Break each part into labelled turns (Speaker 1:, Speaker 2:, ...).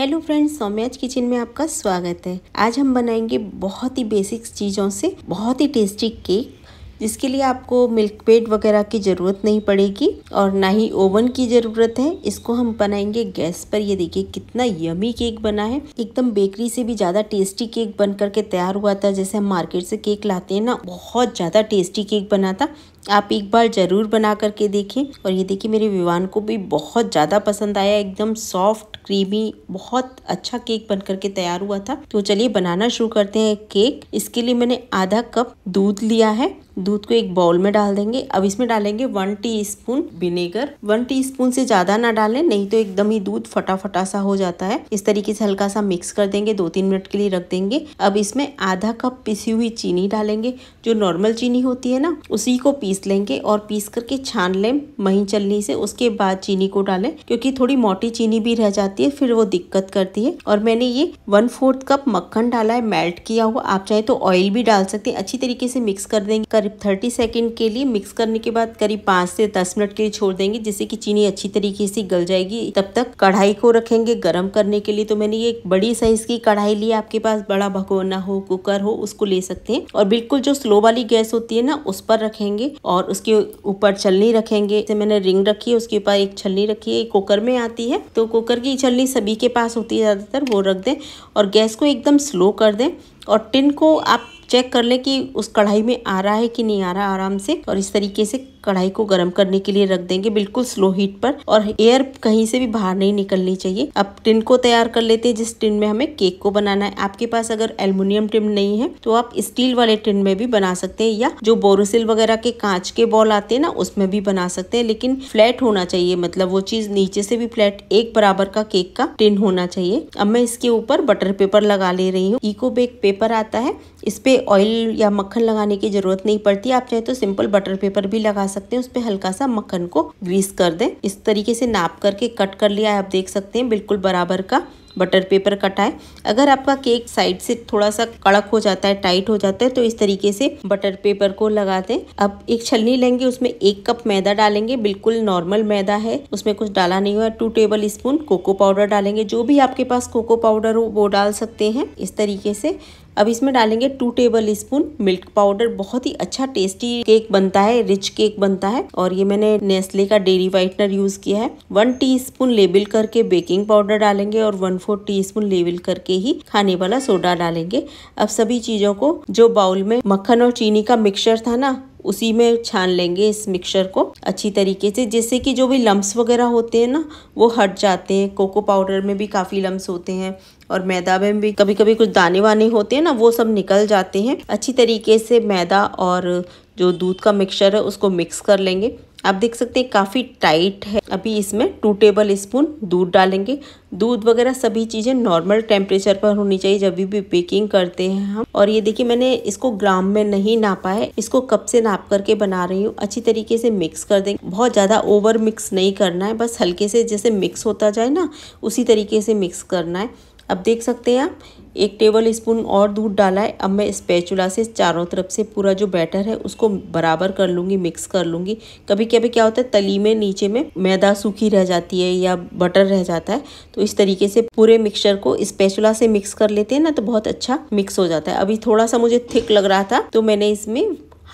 Speaker 1: hello friends सौम्याज kitchen में आपका स्वागत है आज हम बनाएंगे बहुत ही बेसिक चीज़ों से बहुत ही टेस्टी केक जिसके लिए आपको मिल्क पेड वगैरह की ज़रूरत नहीं पड़ेगी और ना ही ओवन की ज़रूरत है इसको हम बनाएंगे गैस पर ये देखिए कितना यमी केक बना है एकदम बेकरी से भी ज़्यादा टेस्टी केक बन करके तैयार हुआ था जैसे हम मार्केट से केक लाते हैं ना बहुत ज़्यादा टेस्टी केक बना था आप एक बार ज़रूर बना करके देखें और ये देखिए मेरे विवान को भी बहुत ज़्यादा पसंद आया एकदम सॉफ्ट क्रीमी बहुत अच्छा केक बन करके तैयार हुआ था तो चलिए बनाना शुरू करते हैं केक इसके लिए मैंने आधा कप दूध लिया है दूध को एक बाउल में डाल देंगे अब इसमें डालेंगे one teaspoon vinegar one teaspoon से ज्यादा ना डालें नहीं तो एकदम ही दूध फटाफटा सा हो जाता है इस तरीके से हल्का सा मिक्स कर देंगे दो तीन मिनट के लिए रख देंगे अब इसमें आधा कप पिसी हुई चीनी डालेंगे जो नॉर्मल चीनी होती है ना उसी को पीस लेंगे और पीस करके छान लें महीन चलनी से उसके बाद चीनी को डालें क्योंकि थोड़ी मोटी चीनी भी रह जाती है फिर वो दिक्कत करती है और मैंने ये वन फोर्थ कप मक्खन डाला है मेल्ट किया हुआ आप चाहे तो ऑयल भी डाल सकते हैं अच्छी तरीके से मिक्स कर देंगे कर करीब 30 सेकंड के लिए मिक्स करने के बाद करीब पाँच से दस मिनट के लिए छोड़ देंगे जिससे कि चीनी अच्छी तरीके से गल जाएगी तब तक कढ़ाई को रखेंगे गर्म करने के लिए तो मैंने ये एक बड़ी साइज की कढ़ाई ली आपके पास बड़ा भगोना हो कुकर हो उसको ले सकते हैं और बिल्कुल जो स्लो वाली गैस होती है ना उस पर रखेंगे और उसके ऊपर छलनी रखेंगे जैसे मैंने रिंग रखी है उसके ऊपर एक छलनी रखी है कुकर में आती है तो कुकर की छलनी सभी के पास होती है ज़्यादातर वो रख दें और गैस को एकदम स्लो कर दें और टिन को आप चेक कर लें कि उस कढ़ाई में आ रहा है कि नहीं आ रहा आराम से और इस तरीके से कढ़ाई को गर्म करने के लिए रख देंगे बिल्कुल स्लो हीट पर और एयर कहीं से भी बाहर नहीं निकलनी चाहिए अब टिन को तैयार कर लेते हैं जिस टिन में हमें केक को बनाना है आपके पास अगर एल्यूमिनियम टिन नहीं है तो आप स्टील वाले टिन में भी बना सकते हैं या जो बोरोसिल वगैरह के कांच के बॉल आते हैं ना उसमें भी बना सकते हैं लेकिन फ्लैट होना चाहिए मतलब वो चीज नीचे से भी फ्लैट एक बराबर का केक का टिन होना चाहिए अब मैं इसके ऊपर बटर पेपर लगा ले रही हूँ इको बेक पेपर आता है इसपे ऑयल या मक्खन लगाने की ज़रूरत नहीं पड़ती आप चाहे तो सिंपल बटर पेपर भी लगा सकते हैं उस पर हल्का सा मक्खन को ग्रीस कर दें इस तरीके से नाप करके कट कर लिया है आप देख सकते हैं बिल्कुल बराबर का बटर पेपर है अगर आपका केक साइड से थोड़ा सा कड़क हो जाता है टाइट हो जाता है तो इस तरीके से बटर पेपर को लगा दें अब एक छलनी लेंगे उसमें एक कप मैदा डालेंगे बिल्कुल नॉर्मल मैदा है उसमें कुछ डाला नहीं हुआ two tablespoon cocoa powder डालेंगे जो भी आपके पास कोको पाउडर हो वो डाल सकते हैं इस तरीके से अब इसमें डालेंगे two tablespoon milk powder बहुत ही अच्छा टेस्टी केक बनता है रिच केक बनता है और ये मैंने नेस्ले का डेरी व्हाइटनर यूज किया है वन टीस्पून लेबल करके बेकिंग पाउडर डालेंगे और वन फोर टी स्पून लेबल करके ही खाने वाला सोडा डालेंगे अब सभी चीजों को जो बाउल में मक्खन और चीनी का मिक्सचर था ना उसी में छान लेंगे इस मिक्सचर को अच्छी तरीके से जैसे कि जो भी लम्ब्स वगैरह होते हैं ना वो हट जाते हैं कोको पाउडर में भी काफ़ी लम्ब्स होते हैं और मैदा में भी कभी कभी कुछ दाने वाने होते हैं ना वो सब निकल जाते हैं अच्छी तरीके से मैदा और जो दूध का मिक्सचर है उसको मिक्स कर लेंगे आप देख सकते हैं काफ़ी टाइट है अभी इसमें टू टेबल स्पून दूध डालेंगे दूध वगैरह सभी चीज़ें नॉर्मल टेम्परेचर पर होनी चाहिए जब भी बेकिंग करते हैं हम और ये देखिए मैंने इसको ग्राम में नहीं नापा है इसको कप से नाप करके बना रही हूँ अच्छी तरीके से मिक्स कर देंगे बहुत ज़्यादा ओवर मिक्स नहीं करना है बस हल्के से जैसे मिक्स होता जाए ना उसी तरीके से मिक्स करना है अब देख सकते हैं आप एक टेबल स्पून और दूध डाला है अब मैं स्पैचुला से चारों तरफ से पूरा जो बैटर है उसको बराबर कर लूँगी मिक्स कर लूँगी कभी कभी क्या होता है तली में नीचे में मैदा सूखी रह जाती है या बटर रह जाता है तो इस तरीके से पूरे मिक्सचर को स्पैचुला से मिक्स कर लेते हैं ना तो बहुत अच्छा मिक्स हो जाता है अभी थोड़ा सा मुझे थिक लग रहा था तो मैंने इसमें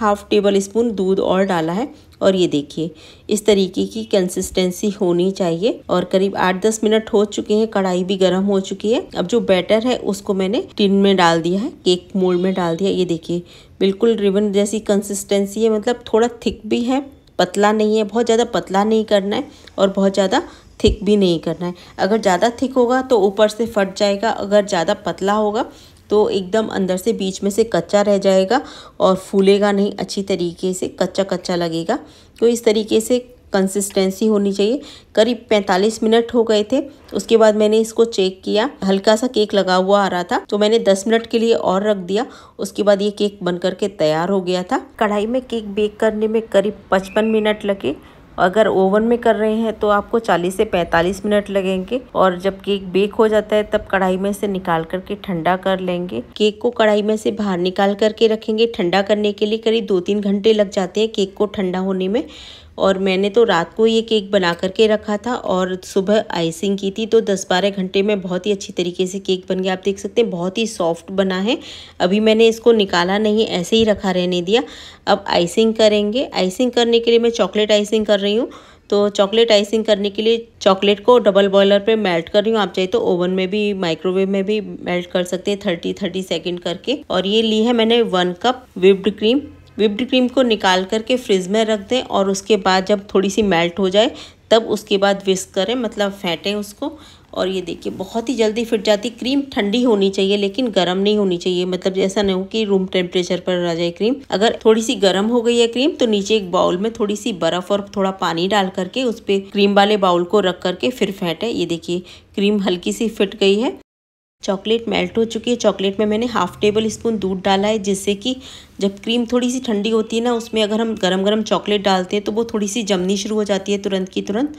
Speaker 1: हाफ टेबल स्पून दूध और डाला है और ये देखिए इस तरीके की कंसिस्टेंसी होनी चाहिए और करीब आठ दस मिनट हो चुके हैं कढ़ाई भी गर्म हो चुकी है अब जो बैटर है उसको मैंने टिन में डाल दिया है केक मोल्ड में डाल दिया ये देखिए बिल्कुल रिबन जैसी कंसिस्टेंसी है मतलब थोड़ा थिक भी है पतला नहीं है बहुत ज़्यादा पतला नहीं करना है और बहुत ज़्यादा थिक भी नहीं करना है अगर ज़्यादा थिक होगा तो ऊपर से फट जाएगा अगर ज़्यादा पतला होगा तो एकदम अंदर से बीच में से कच्चा रह जाएगा और फूलेगा नहीं अच्छी तरीके से कच्चा कच्चा लगेगा तो इस तरीके से कंसिस्टेंसी होनी चाहिए करीब 45 मिनट हो गए थे उसके बाद मैंने इसको चेक किया हल्का सा केक लगा हुआ आ रहा था तो मैंने 10 मिनट के लिए और रख दिया उसके बाद ये केक बन करके तैयार हो गया था कढ़ाई में केक बेक करने में करीब 55 मिनट लगे अगर ओवन में कर रहे हैं तो आपको 40 से 45 मिनट लगेंगे और जब केक बेक हो जाता है तब कढ़ाई में से निकाल करके ठंडा कर लेंगे केक को कढ़ाई में से बाहर निकाल करके रखेंगे ठंडा करने के लिए करीब दो तीन घंटे लग जाते हैं केक को ठंडा होने में और मैंने तो रात को ये केक बना करके रखा था और सुबह आइसिंग की थी तो 10-12 घंटे में बहुत ही अच्छी तरीके से केक बन गया आप देख सकते हैं बहुत ही सॉफ्ट बना है अभी मैंने इसको निकाला नहीं ऐसे ही रखा रहने दिया अब आइसिंग करेंगे आइसिंग करने के लिए मैं चॉकलेट आइसिंग कर रही हूँ तो चॉकलेट आइसिंग करने के लिए चॉकलेट को डबल बॉयलर पे मेल्ट कर रही हूँ आप चाहे तो ओवन में भी माइक्रोवेव में भी मेल्ट कर सकते हैं थर्टी थर्टी सेकेंड करके और ये ली है मैंने one cup whipped cream whipped cream को निकाल करके फ्रिज में रख दें और उसके बाद जब थोड़ी सी मेल्ट हो जाए तब उसके बाद विस्क करें मतलब फेंटें उसको और ये देखिए बहुत ही जल्दी फिट जाती क्रीम ठंडी होनी चाहिए लेकिन गर्म नहीं होनी चाहिए मतलब ऐसा नहीं हो कि रूम टेम्परेचर पर रह जाए क्रीम अगर थोड़ी सी गर्म हो गई है क्रीम तो नीचे एक बाउल में थोड़ी सी बर्फ और थोड़ा पानी डाल करके उस पर क्रीम वाले बाउल को रख करके फिर फेंटें ये देखिए क्रीम हल्की सी फिट गई है चॉकलेट मेल्ट हो चुकी है चॉकलेट में मैंने हाफ़ टेबल स्पून दूध डाला है जिससे कि जब क्रीम थोड़ी सी ठंडी होती है ना उसमें अगर हम गरम गरम चॉकलेट डालते हैं तो वो थोड़ी सी जमनी शुरू हो जाती है तुरंत की तुरंत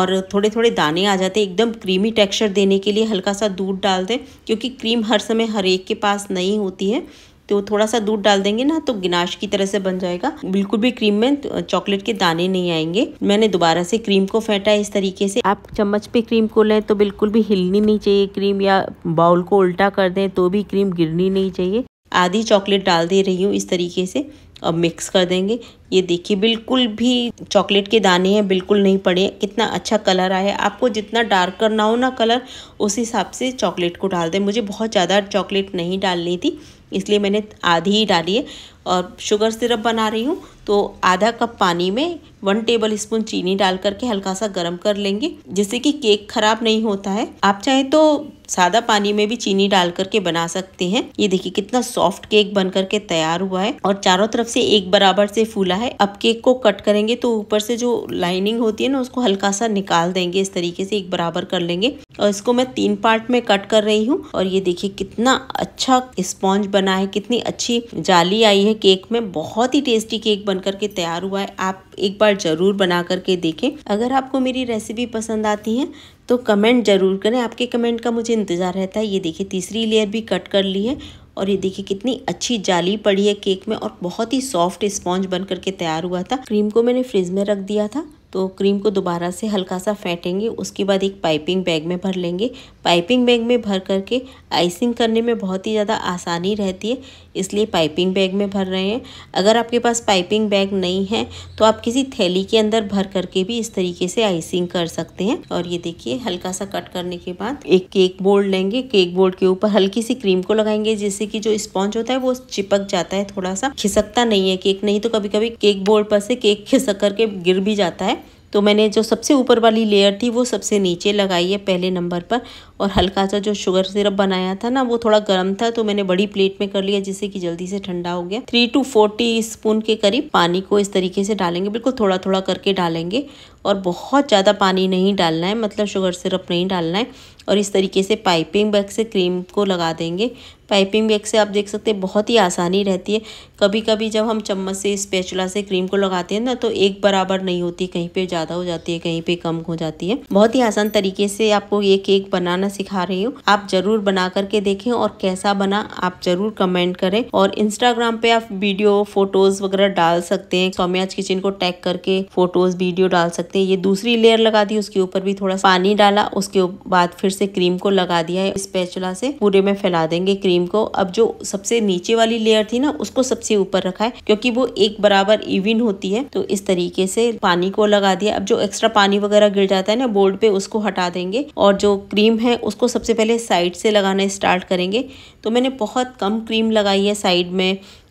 Speaker 1: और थोड़े थोड़े दाने आ जाते हैं एकदम क्रीमी टेक्सचर देने के लिए हल्का सा दूध डाल दें क्योंकि क्रीम हर समय हर एक के पास नहीं होती है तो थोड़ा सा दूध डाल देंगे ना तो गिनाश की तरह से बन जाएगा बिल्कुल भी क्रीम में चॉकलेट तो, के दाने नहीं आएंगे मैंने दोबारा से क्रीम को फेंटा इस तरीके से आप चम्मच पे क्रीम को लें तो बिल्कुल भी हिलनी नहीं चाहिए क्रीम या बाउल को उल्टा कर दें तो भी क्रीम गिरनी नहीं चाहिए आधी चॉकलेट डाल दे रही हूँ इस तरीके से अब मिक्स कर देंगे ये देखिए बिल्कुल भी चॉकलेट के दाने हैं बिल्कुल नहीं पड़े कितना अच्छा कलर आया आपको जितना डार्क करना हो ना कलर उस हिसाब से चॉकलेट को डाल दें मुझे बहुत ज़्यादा चॉकलेट नहीं डालनी थी इसलिए मैंने आधी ही डाली है और शुगर सिरप बना रही हूँ तो आधा कप पानी में वन टेबल स्पून चीनी डाल करके हल्का सा गर्म कर लेंगे जिससे कि केक खराब नहीं होता है आप चाहें तो सादा पानी में भी चीनी डाल करके बना सकते हैं ये देखिए कितना सॉफ्ट केक बन करके तैयार हुआ है और चारों तरफ से एक बराबर से फूला है अब केक को कट करेंगे तो ऊपर से जो लाइनिंग होती है ना उसको हल्का सा निकाल देंगे इस तरीके से एक बराबर कर लेंगे और इसको मैं तीन पार्ट में कट कर रही हूँ और ये देखिए कितना अच्छा स्पॉन्ज बना है कितनी अच्छी जाली आई है यह केक में बहुत ही टेस्टी केक बन करके तैयार हुआ है आप एक बार ज़रूर बना करके देखें अगर आपको मेरी रेसिपी पसंद आती है तो कमेंट ज़रूर करें आपके कमेंट का मुझे इंतज़ार रहता है ये देखिए तीसरी लेयर भी कट कर ली है और ये देखिए कितनी अच्छी जाली पड़ी है केक में और बहुत ही सॉफ्ट स्पॉन्ज बन करके तैयार हुआ था क्रीम को मैंने फ्रिज में रख दिया था तो क्रीम को दोबारा से हल्का सा फेंटेंगे उसके बाद एक पाइपिंग बैग में भर लेंगे पाइपिंग बैग में भर करके आइसिंग करने में बहुत ही ज़्यादा आसानी रहती है इसलिए पाइपिंग बैग में भर रहे हैं अगर आपके पास पाइपिंग बैग नहीं है तो आप किसी थैली के अंदर भर करके भी इस तरीके से आइसिंग कर सकते हैं और ये देखिए हल्का सा कट करने के बाद एक केक बोर्ड लेंगे केक बोर्ड के ऊपर हल्की सी क्रीम को लगाएंगे जिससे कि जो स्पॉन्ज होता है वो चिपक जाता है थोड़ा सा खिसकता नहीं है केक नहीं तो कभी कभी केक बोर्ड पर से केक खिसक करके गिर भी जाता है तो मैंने जो सबसे ऊपर वाली लेयर थी वो सबसे नीचे लगाई है पहले नंबर पर और हल्का सा जो शुगर सिरप बनाया था ना वो थोड़ा गर्म था तो मैंने बड़ी प्लेट में कर लिया जिससे कि जल्दी से ठंडा हो गया थ्री टू फोर स्पून के करीब पानी को इस तरीके से डालेंगे बिल्कुल थोड़ा थोड़ा करके डालेंगे और बहुत ज़्यादा पानी नहीं डालना है मतलब शुगर सिरप नहीं डालना है और इस तरीके से पाइपिंग बैग से क्रीम को लगा देंगे पाइपिंग बैग से आप देख सकते हैं बहुत ही आसानी रहती है कभी कभी जब हम चम्मच से स्पेचुला से क्रीम को लगाते हैं ना तो एक बराबर नहीं होती कहीं पे ज़्यादा हो जाती है कहीं पे कम हो जाती है बहुत ही आसान तरीके से आपको ये केक बनाना सिखा रही हूँ आप जरूर बना करके देखें और कैसा बना आप जरूर कमेंट करें और इंस्टाग्राम पे आप वीडियो फोटोज वगैरह डाल सकते हैं सौम्याज किचन को टैग करके फोटोज वीडियो डाल सकते हैं ये दूसरी लेयर लगा दी उसके ऊपर भी थोड़ा पानी डाला उसके बाद फिर से क्रीम को लगा दिया है स्पेचुला से पूरे में फैला देंगे क्रीम क्रीम को अब जो सबसे नीचे वाली लेयर थी ना उसको सबसे ऊपर रखा है क्योंकि वो एक बराबर इवन होती है तो इस तरीके से पानी को लगा दिया अब जो एक्स्ट्रा पानी वगैरह गिर जाता है ना बोर्ड पे उसको हटा देंगे और जो क्रीम है उसको सबसे पहले साइड से लगाना स्टार्ट करेंगे तो मैंने बहुत कम क्रीम लगाई है साइड में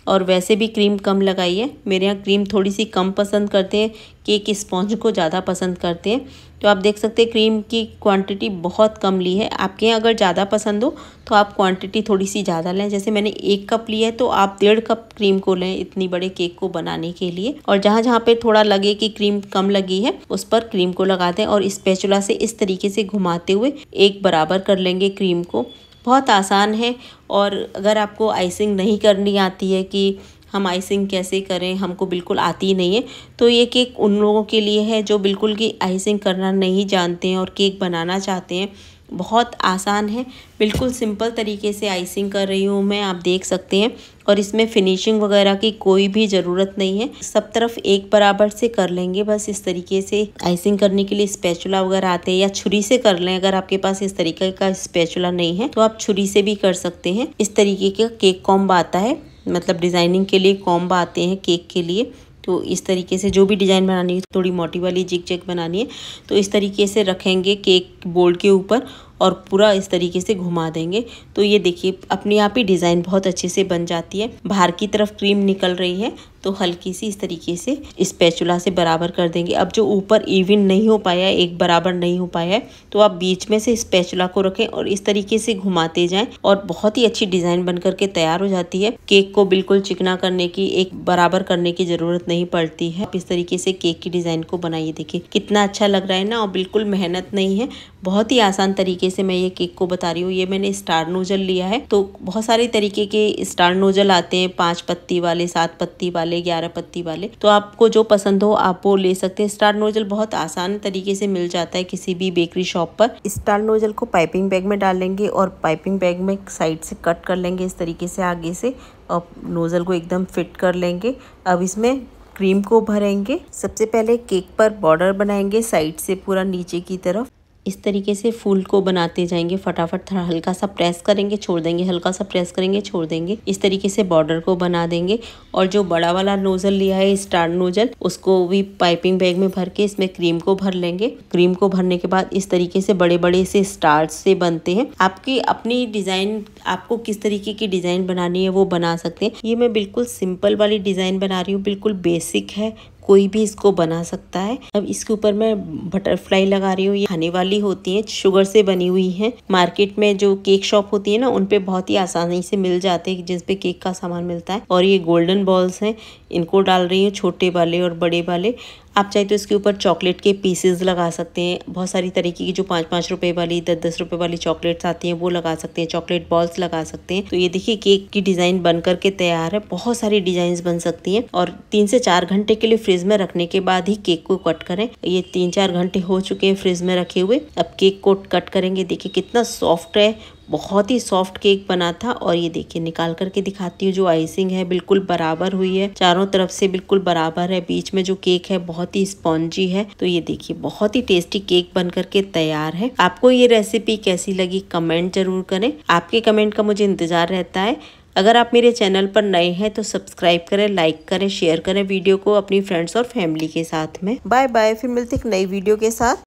Speaker 1: और वैसे भी क्रीम कम लगाइए मेरे यहाँ क्रीम थोड़ी सी कम पसंद करते हैं केक स्पॉन्ज को ज़्यादा पसंद करते हैं तो आप देख सकते हैं क्रीम की क्वांटिटी बहुत कम ली है आपके यहाँ अगर ज़्यादा पसंद हो तो आप क्वांटिटी थोड़ी सी ज़्यादा लें जैसे मैंने एक कप लिया है तो आप डेढ़ कप क्रीम को लें इतनी बड़े केक को बनाने के लिए और जहाँ जहाँ पे थोड़ा लगे कि क्रीम कम लगी है उस पर क्रीम को लगा दें और स्पेचुला से इस तरीके से घुमाते हुए एक बराबर कर लेंगे क्रीम को बहुत आसान है और अगर आपको आइसिंग नहीं करनी आती है कि हम आइसिंग कैसे करें हमको बिल्कुल आती नहीं है तो ये केक उन लोगों के लिए है जो बिल्कुल कि आइसिंग करना नहीं जानते हैं और केक बनाना चाहते हैं बहुत आसान है बिल्कुल सिंपल तरीके से आइसिंग कर रही हूँ मैं आप देख सकते हैं और इसमें फिनिशिंग वगैरह की कोई भी ज़रूरत नहीं है सब तरफ एक बराबर से कर लेंगे बस इस तरीके से आइसिंग करने के लिए स्पेचुला वगैरह आते हैं या छुरी से कर लें अगर आपके पास इस तरीके का स्पेचुला नहीं है तो आप छुरी से भी कर सकते हैं इस तरीके का केक कॉम्ब आता है मतलब डिज़ाइनिंग के लिए कॉम्ब आते हैं केक के लिए तो इस तरीके से जो भी डिज़ाइन बनानी है थोड़ी मोटी वाली जिक जेक बनानी है तो इस तरीके से रखेंगे केक बोर्ड के ऊपर और पूरा इस तरीके से घुमा देंगे तो ये देखिए अपने आप ही डिज़ाइन बहुत अच्छे से बन जाती है बाहर की तरफ क्रीम निकल रही है तो हल्की सी इस तरीके से इस पैचुला से बराबर कर देंगे अब जो ऊपर इवन नहीं हो पाया है एक बराबर नहीं हो पाया है तो आप बीच में से इस पैचुला को रखें और इस तरीके से घुमाते जाएं और बहुत ही अच्छी डिज़ाइन बन करके तैयार हो जाती है केक को बिल्कुल चिकना करने की एक बराबर करने की ज़रूरत नहीं पड़ती है आप इस तरीके से केक की डिज़ाइन को बनाइए देखिए कितना अच्छा लग रहा है ना और बिल्कुल मेहनत नहीं है बहुत ही आसान तरीके से मैं ये केक को बता रही हूँ ये मैंने स्टार नोजल लिया है तो बहुत सारे तरीके के स्टार नोजल आते हैं पाँच पत्ती वाले सात पत्ती वाले वाले ग्यारह पत्ती वाले तो आपको जो पसंद हो आप वो ले सकते हैं स्टार नोजल बहुत आसान तरीके से मिल जाता है किसी भी बेकरी शॉप पर स्टार नोजल को पाइपिंग बैग में डालेंगे और पाइपिंग बैग में साइड से कट कर लेंगे इस तरीके से आगे से और नोज़ल को एकदम फिट कर लेंगे अब इसमें क्रीम को भरेंगे सबसे पहले केक पर बॉर्डर बनाएंगे साइड से पूरा नीचे की तरफ इस तरीके से फूल को बनाते जाएंगे फटाफट थोड़ा हल्का सा प्रेस करेंगे छोड़ देंगे हल्का सा प्रेस करेंगे छोड़ देंगे इस तरीके से बॉर्डर को बना देंगे और जो बड़ा वाला नोजल लिया है स्टार नोजल उसको भी पाइपिंग बैग में भर के इसमें क्रीम को भर लेंगे क्रीम को भरने के बाद इस तरीके से बड़े बड़े से स्टार्स से बनते हैं आपकी अपनी डिज़ाइन आपको किस तरीके की डिज़ाइन बनानी है वो बना सकते हैं ये मैं बिल्कुल सिंपल वाली डिज़ाइन बना रही हूँ बिल्कुल बेसिक है कोई भी इसको बना सकता है अब इसके ऊपर मैं बटरफ्लाई लगा रही हूँ ये खाने वाली होती है शुगर से बनी हुई है मार्केट में जो केक शॉप होती है ना उनपे बहुत ही आसानी से मिल जाते हैं जिसपे केक का सामान मिलता है और ये गोल्डन बॉल्स हैं इनको डाल रही हूँ छोटे वाले और बड़े वाले आप चाहे तो इसके ऊपर चॉकलेट के पीसेस लगा सकते हैं बहुत सारी तरीके की जो पाँच पाँच रुपए वाली दस दस रुपए वाली चॉकलेट्स आती हैं वो लगा सकते हैं चॉकलेट बॉल्स लगा सकते हैं तो ये देखिए केक की डिज़ाइन बन करके तैयार है बहुत सारी डिज़ाइन बन सकती हैं और तीन से चार घंटे के लिए फ्रिज में रखने के बाद ही केक को कट करें ये तीन चार घंटे हो चुके हैं फ्रिज में रखे हुए अब केक को कट करेंगे देखिए कितना सॉफ्ट है बहुत ही सॉफ्ट केक बना था और ये देखिए निकाल करके दिखाती हूँ जो आइसिंग है बिल्कुल बराबर हुई है चारों तरफ से बिल्कुल बराबर है बीच में जो केक है बहुत ही स्पॉन्जी है तो ये देखिए बहुत ही टेस्टी केक बन करके तैयार है आपको ये रेसिपी कैसी लगी कमेंट जरूर करें आपके कमेंट का मुझे इंतजार रहता है अगर आप मेरे चैनल पर नए हैं तो सब्सक्राइब करें लाइक करें शेयर करें वीडियो को अपनी फ्रेंड्स और फैमिली के साथ में बाय बाय फिर मिलते एक नई वीडियो के साथ